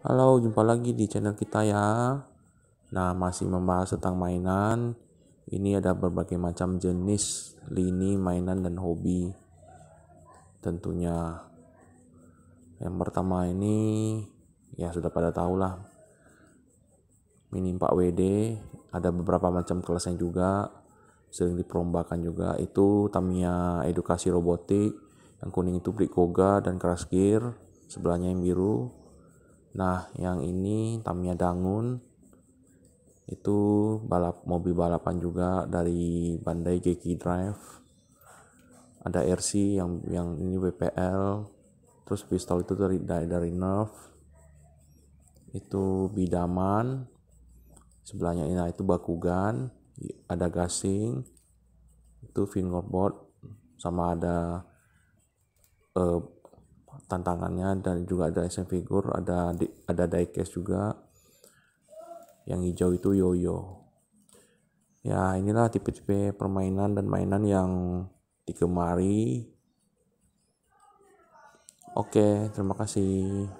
Halo, jumpa lagi di channel kita ya. Nah, masih membahas tentang mainan. Ini ada berbagai macam jenis, lini, mainan, dan hobi. Tentunya yang pertama ini ya sudah pada tahu lah. Mini 4WD, ada beberapa macam kelasnya juga. Sering diperombakan juga. Itu Tamiya Edukasi Robotik. Yang kuning itu Koga dan Crash Gear. Sebelahnya yang biru Nah, yang ini Tamiya Dangun itu balap mobil balapan juga dari Bandai Geki Drive. Ada RC yang yang ini WPL. Terus pistol itu dari dari, dari Nerf. Itu bidaman. Sebelahnya ini nah, itu Bakugan, ada gasing. Itu fingerboard sama ada uh, tantangannya dan juga ada action figure ada ada diecast juga yang hijau itu yoyo ya inilah tipe-tipe permainan dan mainan yang digemari oke terima kasih